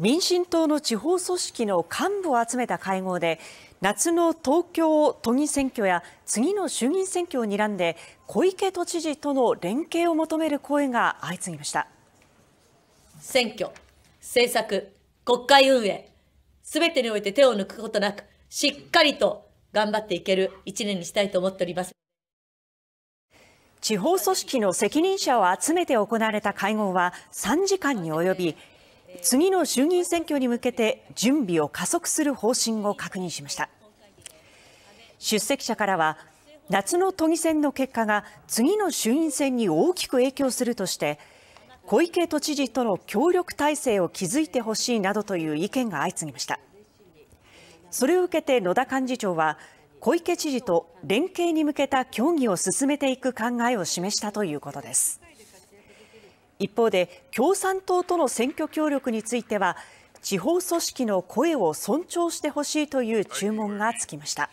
民進党の地方組織の幹部を集めた会合で夏の東京都議選挙や次の衆議院選挙を睨んで小池都知事との連携を求める声が相次ぎました選挙、政策、国会運営すべてにおいて手を抜くことなくしっかりと頑張っていける一年にしたいと思っております地方組織の責任者を集めて行われた会合は3時間に及び次の衆議院選挙に向けて準備を加速する方針を確認しました出席者からは夏の都議選の結果が次の衆院選に大きく影響するとして小池都知事との協力体制を築いてほしいなどという意見が相次ぎましたそれを受けて野田幹事長は小池知事と連携に向けた協議を進めていく考えを示したということです一方で共産党との選挙協力については地方組織の声を尊重してほしいという注文がつきました。